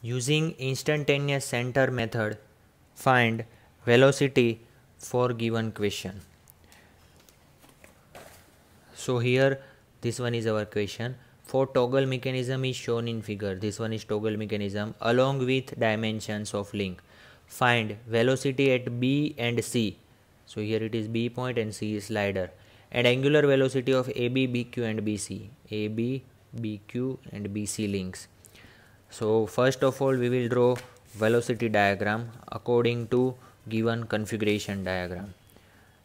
Using instantaneous center method, find velocity for given question. So here this one is our question. For toggle mechanism is shown in figure. This one is toggle mechanism along with dimensions of link. Find velocity at B and C. So here it is B point and C is slider. And angular velocity of AB, BQ and BC. AB, BQ and BC links so first of all we will draw velocity diagram according to given configuration diagram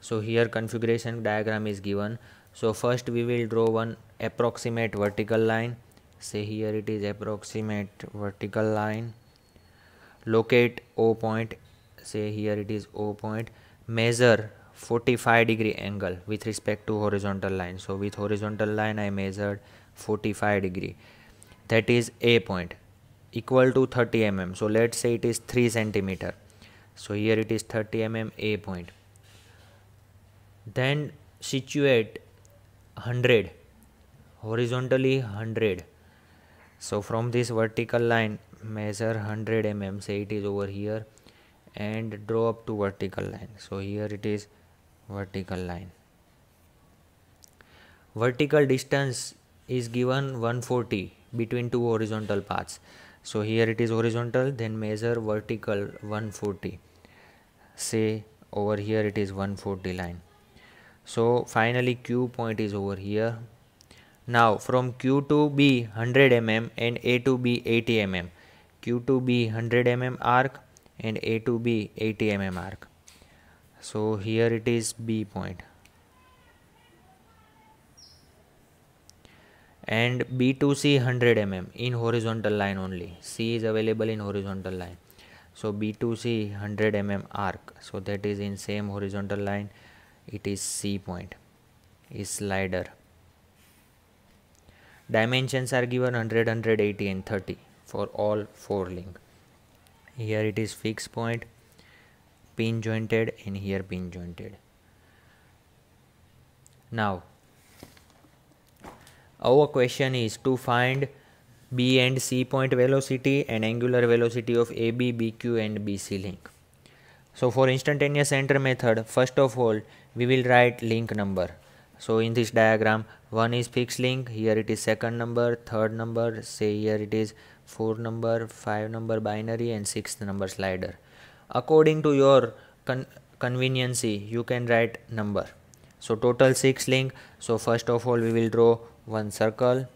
so here configuration diagram is given so first we will draw one approximate vertical line say here it is approximate vertical line locate o point say here it is o point measure 45 degree angle with respect to horizontal line so with horizontal line i measured 45 degree that is a point equal to 30 mm so let's say it is 3 centimeter so here it is 30 mm a point then situate 100 horizontally 100 so from this vertical line measure 100 mm say it is over here and draw up to vertical line so here it is vertical line vertical distance is given 140 between two horizontal paths so here it is horizontal then measure vertical 140 say over here it is 140 line so finally q point is over here now from q to b 100 mm and a to b 80 mm q to b 100 mm arc and a to b 80 mm arc so here it is b point and B2C 100 mm in horizontal line only. C is available in horizontal line. So B2C 100 mm arc. So that is in same horizontal line. It is C point is slider. Dimensions are given 100, 180 and 30 for all four link. Here it is fixed point, pin jointed and here pin jointed. Now our question is to find B and C point velocity and angular velocity of AB, BQ and BC link. So for instantaneous center method, first of all, we will write link number. So in this diagram, one is fixed link, here it is second number, third number, say here it is four number, five number binary and sixth number slider. According to your con conveniency, you can write number. So total six link. So first of all, we will draw one circle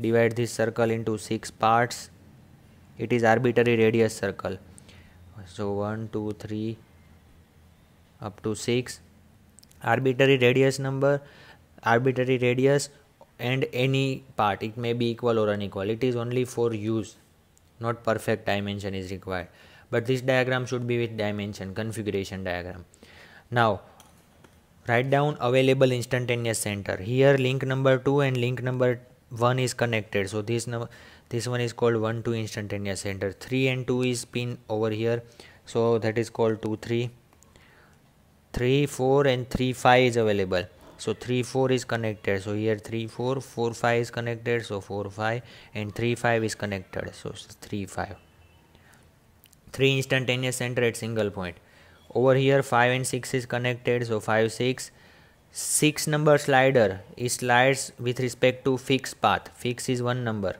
divide this circle into six parts it is arbitrary radius circle so 1 2 3 up to 6 arbitrary radius number arbitrary radius and any part it may be equal or unequal it is only for use not perfect dimension is required but this diagram should be with dimension configuration diagram now write down available instantaneous center here link number 2 and link number 1 is connected so this this one is called 1 2 instantaneous center 3 and 2 is pin over here so that is called 2 3 3 4 and 3 5 is available so 3 4 is connected so here 3 4 4 5 is connected so 4 5 and 3 5 is connected so 3 5 3 instantaneous center at single point over here 5 and 6 is connected so 5 6 6 number slider is slides with respect to fixed path fix is one number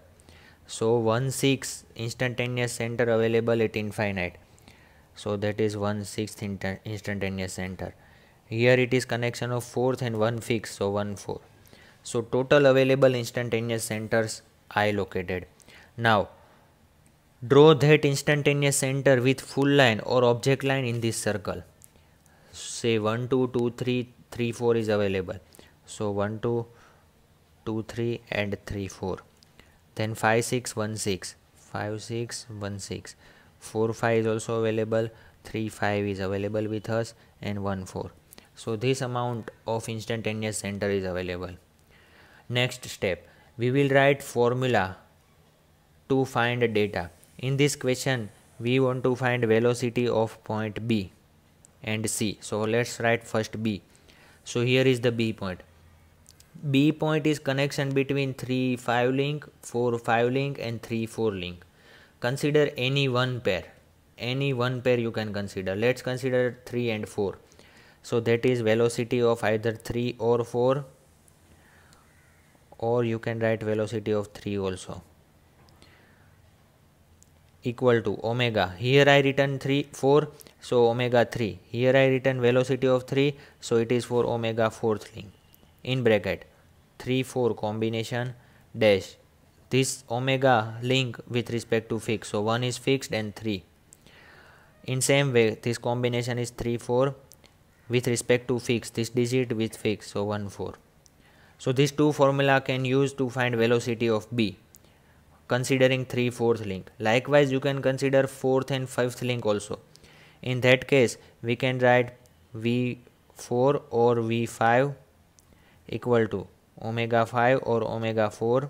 so 1 6 instantaneous center available at infinite so that is 1 6th instantaneous center here it is connection of fourth and one fix so 1 4 so total available instantaneous centers i located now Draw that instantaneous center with full line or object line in this circle. Say 1, 2, 2, 3, 3, 4 is available. So 1, 2, 2, 3 and 3, 4. Then 5, 6, 1, 6. 5, 6, 1, 6. 4, 5 is also available. 3, 5 is available with us and 1, 4. So this amount of instantaneous center is available. Next step, we will write formula to find data in this question we want to find velocity of point b and c so let's write first b so here is the b point b point is connection between 3 5 link 4 5 link and 3 4 link consider any one pair any one pair you can consider let's consider 3 and 4 so that is velocity of either 3 or 4 or you can write velocity of 3 also equal to omega here i written 3 4 so omega 3 here i written velocity of 3 so it is for omega fourth link in bracket 3 4 combination dash this omega link with respect to fix. so 1 is fixed and 3 in same way this combination is 3 4 with respect to fix this digit with fix so 1 4 so these two formula can use to find velocity of b considering 3 4th link. Likewise, you can consider 4th and 5th link also. In that case, we can write V4 or V5 equal to omega 5 or omega 4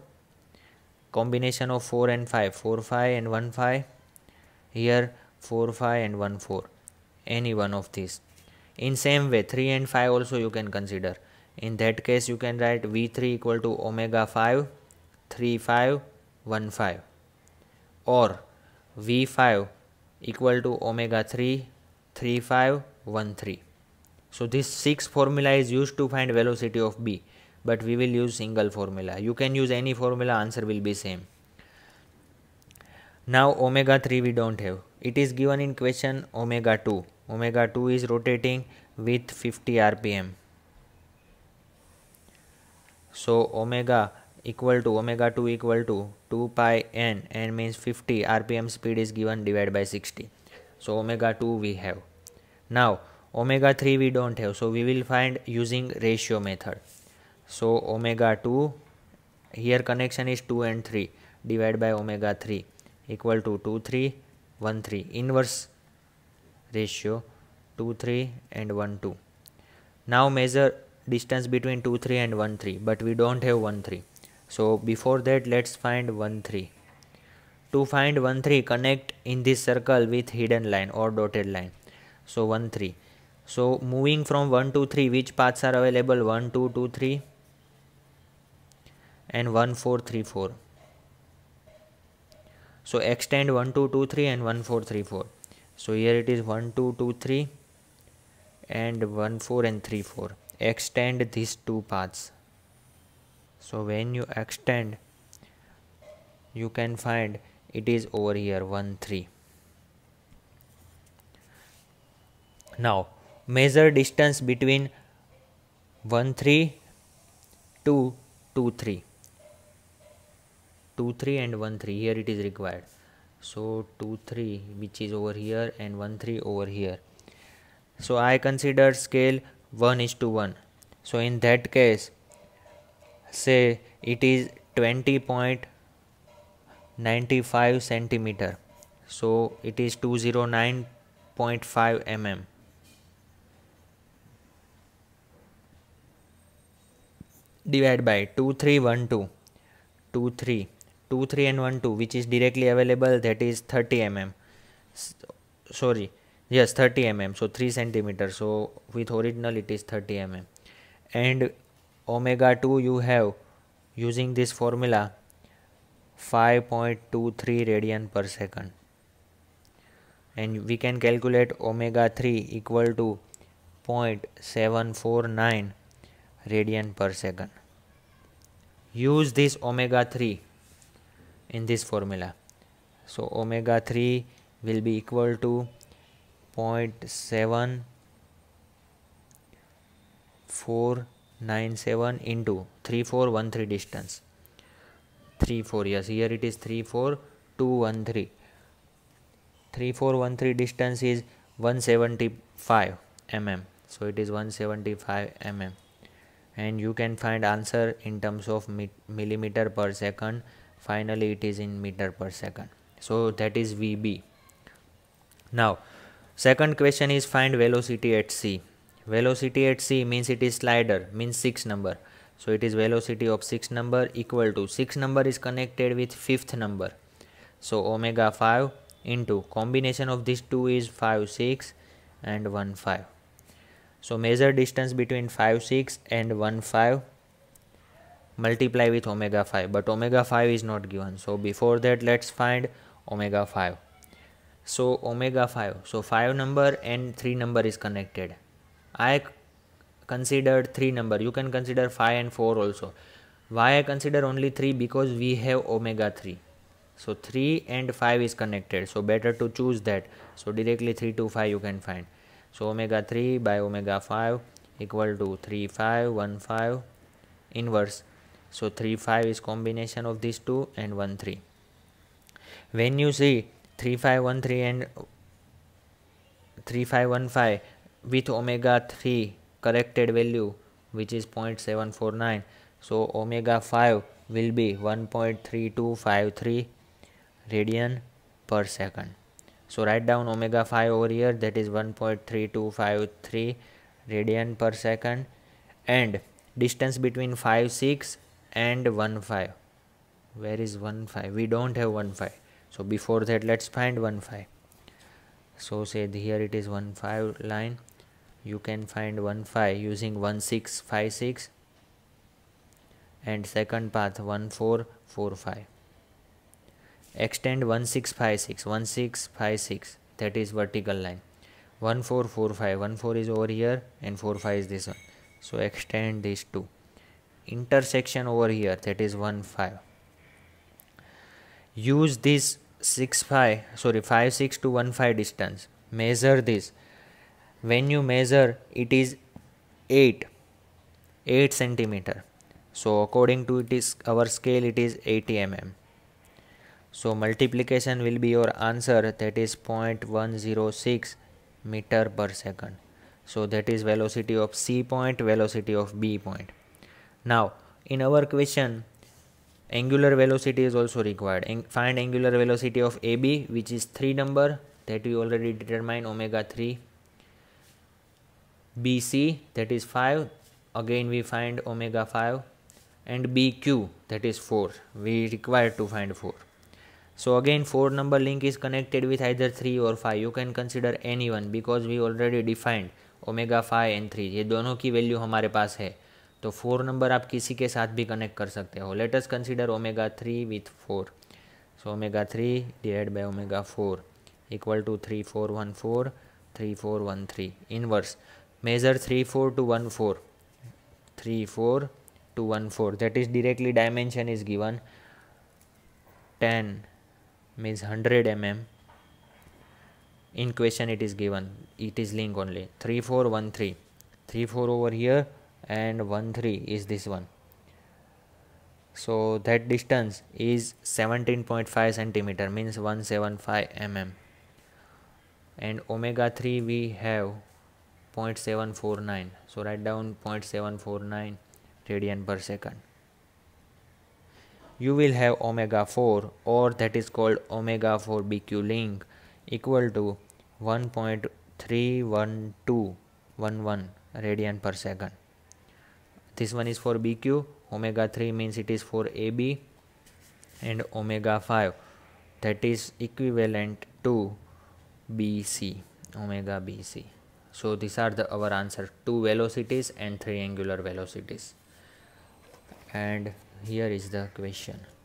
combination of 4 and 5 4 5 and 1 5 here 4 5 and 1 4 any one of these in same way 3 and 5 also you can consider in that case you can write v3 equal to omega 5 3 5 15 or V5 equal to omega 3 3513. So this 6 formula is used to find velocity of B but we will use single formula. You can use any formula answer will be same. Now omega 3 we don't have. It is given in question omega 2. Omega 2 is rotating with 50 rpm. So omega equal to omega 2 equal to 2 pi n n means 50 rpm speed is given divided by 60 so omega 2 we have now omega 3 we don't have so we will find using ratio method so omega 2 here connection is 2 and 3 divided by omega 3 equal to 2 3 1 3 inverse ratio 2 3 and 1 2 now measure distance between 2 3 and 1 3 but we don't have 1 3 so before that let's find 1 3 to find 1 3 connect in this circle with hidden line or dotted line so 1 3 so moving from 1 to 3 which paths are available 1 2 2 3 and 1 4 3 4 so extend 1 2 2 3 and 1 4 3 4 so here it is 1 2 2 3 and 1 4 and 3 4 extend these two paths so when you extend you can find it is over here 1 3 now measure distance between 1 3 2 2 3 2 3 and 1 3 here it is required so 2 3 which is over here and 1 3 over here so i consider scale 1 is to 1 so in that case say it is 20.95 centimeter so it is 209.5 mm divided by 2312 23 23 and 12 which is directly available that is 30 mm sorry yes 30 mm so 3 centimeter so with original it is 30 mm and omega 2 you have using this formula 5.23 radian per second and we can calculate omega 3 equal to 0.749 radian per second use this omega 3 in this formula so omega 3 will be equal to 0.749 Nine seven into 3413 distance three four yes here it is 34213 3413 distance is 175 mm so it is 175 mm and you can find answer in terms of millimeter per second finally it is in meter per second so that is vb now second question is find velocity at c velocity at c means it is slider means 6 number so it is velocity of 6 number equal to 6 number is connected with 5th number so omega 5 into combination of these two is 5 6 and 1 5 so measure distance between 5 6 and 1 5 multiply with omega 5 but omega 5 is not given so before that let's find omega 5 so omega 5 so 5 number and 3 number is connected I considered 3 number. You can consider 5 and 4 also. Why I consider only 3? Because we have omega 3. So 3 and 5 is connected. So better to choose that. So directly 3 to 5 you can find. So omega 3 by omega 5 equal to 3 5 1 5 inverse. So 3 5 is combination of these two and 1 3. When you see 3 5 1 3 and 3 5 1 5 with omega 3 corrected value which is 0.749 so omega 5 will be 1.3253 radian per second so write down omega 5 over here that is 1.3253 radian per second and distance between 5 6 and 1 5 where is 1 5 we don't have 1 5 so before that let's find 1 5 so say here it is 1 5 line you can find 1 5 using 1656 and second path 1445 extend 5 6 that is vertical line 1445 1 4 is over here and 4 5 is this one so extend these two intersection over here that is 1 5 use this 6 5 sorry 5 6 to 1 5 distance measure this when you measure it is 8 8 centimeter so according to it is our scale it is 80 mm so multiplication will be your answer that is 0.106 meter per second so that is velocity of c point velocity of b point now in our question angular velocity is also required Ang find angular velocity of ab which is 3 number that we already determined omega 3 BC that is 5 again we find omega 5 and BQ that is 4 we require to find 4 so again 4 number link is connected with either 3 or 5 you can consider any one because we already defined omega five and three ये दोनों की value हमारे पास है तो four number आप किसी के साथ भी कनेक्ट कर सकते हो let's consider omega three with four so omega three divide by omega four equal to three four one four three four one three inverse measure 3 4 to 1 4 3 4 to 1 4 that is directly dimension is given 10 means 100 mm in question it is given it is link only 3 4 1 3 3 4 over here and 1 3 is this one so that distance is 17.5 centimeter means 175 mm and omega 3 we have 0.749 so write down 0.749 radian per second you will have omega 4 or that is called omega 4 bq link equal to 1.31211 radian per second this one is for bq omega 3 means it is for ab and omega 5 that is equivalent to bc omega bc so these are the our answer two velocities and three angular velocities and here is the question